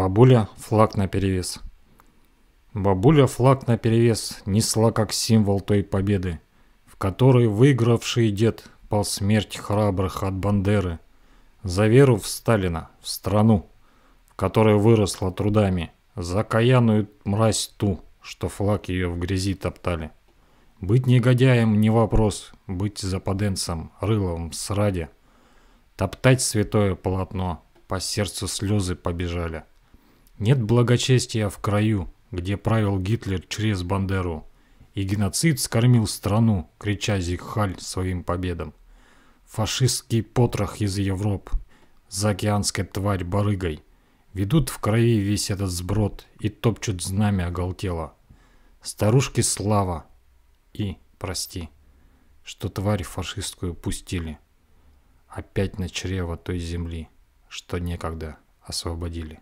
Бабуля флаг на перевес. Бабуля флаг на перевес несла как символ той победы, в которой выигравший дед пал смерть храбрых от Бандеры, за веру в Сталина, в страну, в которой выросла трудами, за каяную мразь ту, что флаг ее в грязи топтали. Быть негодяем не вопрос, быть западенцем, рыловым сраде. Топтать святое полотно, по сердцу слезы побежали. Нет благочестия в краю, где правил Гитлер через Бандеру, и геноцид скормил страну, крича Зихаль своим победам. Фашистский потрох из Европ, заокеанская тварь барыгой, ведут в крови весь этот сброд и топчут знамя оголтело. Старушки слава и, прости, что тварь фашистскую пустили. Опять на чрево той земли, что некогда освободили.